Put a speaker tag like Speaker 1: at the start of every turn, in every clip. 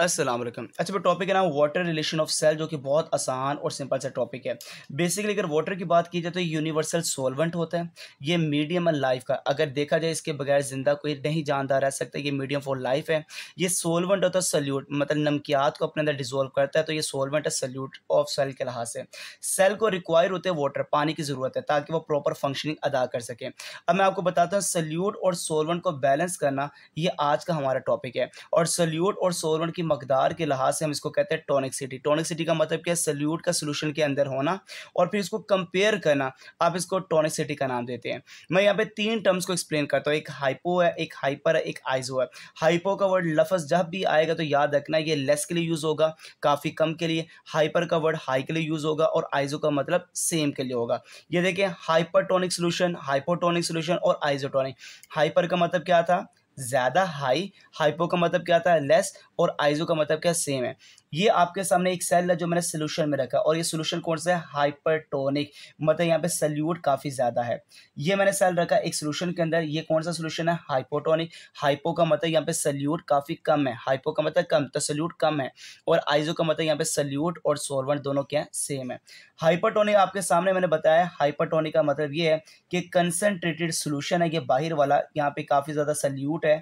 Speaker 1: असलम अच्छा टॉपिक है ना वाटर रिलेशन ऑफ सेल जो कि बहुत आसान और सिंपल सा टॉपिक है बेसिकली अगर वाटर की बात की जाए तो यूनिवर्सल सॉल्वेंट होता है ये मीडियम है लाइफ का अगर देखा जाए इसके बगैर ज़िंदा कोई नहीं जानदार रह सकता ये मीडियम फॉर लाइफ है ये सोलवेंट होता है सल्यूट मतलब नमकियात को अपने अंदर डिजोल्व करता है तो ये सोलवेंट है सल्यूट ऑफ सेल के लिहाज से सेल को रिक्वायर होते हैं वाटर पानी की ज़रूरत है ताकि वो प्रॉपर फंक्शनिंग अदा कर सकें अब मैं आपको बताता हूँ सल्यूट और सोलवेंट को बैलेंस करना ये आज का हमारा टॉपिक है और सल्यूट और सोलवेंट की की मकदार के लिहाज से हम इसको कहते हैं सिटी टोनिकसिटी सिटी का मतलब क्या है सल्यूट का सोल्यूशन के अंदर होना और फिर इसको कंपेयर करना आप इसको सिटी का नाम देते हैं मैं यहाँ पे तीन टर्म्स को एक्सप्लेन करता हूँ एक हाइपो है एक हाइपर है एक आइजो है हाइपो का वर्ड लफज जब भी आएगा तो याद रखना ये लेस के लिए यूज़ होगा काफ़ी कम के लिए हाइपर का वर्ड हाई के लिए यूज़ होगा और आइजो का मतलब सेम के लिए होगा ये देखें hyper hypertonic solution hypotonic solution और आइजोटोनिक हाइपर का मतलब क्या था ज़्यादा हाई हाइपो का मतलब क्या आता है लेस और आइजो का मतलब क्या सेम है ये आपके सामने एक सेल है जो मैंने सोल्यूशन में रखा और ये सोल्यूशन कौन सा है हाइपरटोनिक मतलब यहाँ पे सल्यूट काफ़ी ज़्यादा है ये मैंने सेल रखा एक सोल्यूशन के अंदर ये कौन सा सोल्यूशन है हाइपोटोनिक हाइपो का मतलब यहाँ पे सल्यूट काफ़ी कम है हाइपो का मतलब कम तो सल्यूट कम है और आइजो का मतलब यहाँ पे सल्यूट और सोलवन दोनों क्या सेम है हाइपरटोनिक आपके सामने मैंने बताया हाइपरटोनिक का मतलब ये है कि कंसनट्रेटेड सोल्यूशन है ये बाहर वाला यहाँ पे काफ़ी ज़्यादा सल्यूट आउट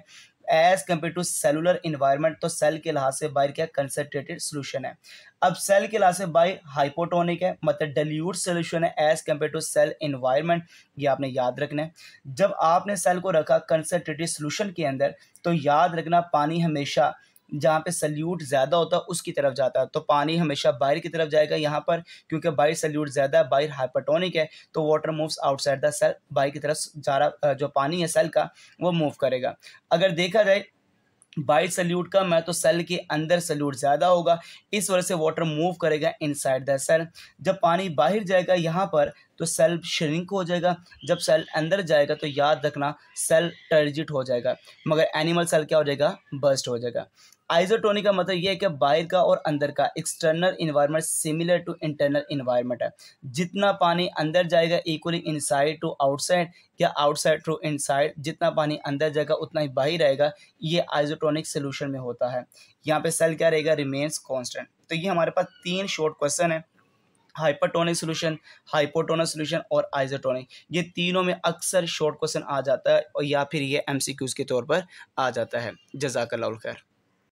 Speaker 1: है as compared to cellular environment तो सेल के लिहाज से बाहर क्या कंसनट्रेटेड सोल्यूशन है अब सेल के लिहाज से बाई हाइपोटोनिक है मतलब डल्यूट सोल्यूशन है as compared to cell environment ये आपने याद रखना है जब आपने सेल को रखा कंसनट्रेटेड सोल्यूशन के अंदर तो याद रखना पानी हमेशा जहाँ पे सल्यूट ज़्यादा होता है उसकी तरफ जाता है तो पानी हमेशा बाहर की तरफ जाएगा यहाँ पर क्योंकि बाहर सल्यूट ज़्यादा है बाहर हाइपरटोनिक है तो water moves outside the cell बाहर की तरफ जा रहा जो पानी है सेल का वो मूव करेगा अगर देखा जाए बाइट सल्यूट कम है तो सेल के अंदर सल्यूट ज़्यादा होगा इस वजह से वाटर मूव करेगा इनसाइड द सेल जब पानी बाहर जाएगा यहाँ पर तो सेल श्रिंक हो जाएगा जब सेल अंदर जाएगा तो याद रखना सेल टर्जिट हो जाएगा मगर एनिमल सेल क्या हो जाएगा बस्ट हो जाएगा आइजोटोनिक का मतलब ये है कि बाहर का और अंदर का external environment similar to internal environment है जितना पानी अंदर जाएगा इक्वली इनसाइड टू आउटसाइड या आउटसाइड टू इनसाइड जितना पानी अंदर जाएगा उतना ही बाहर रहेगा ये आइजोटोनिक सोल्यूशन में होता है यहाँ पे सेल क्या रहेगा रिमेन्स कॉन्स्टेंट तो ये हमारे पास तीन शॉर्ट क्वेश्चन है हाइपरटोनिक सोल्यूशन हाइपोटोनिक सॉल्यूशन और आइजोटोनिक ये तीनों में अक्सर शॉर्ट क्वेश्चन आ जाता है और या फिर ये एमसीक्यूज के तौर पर आ जाता है जजाकल्ला खैर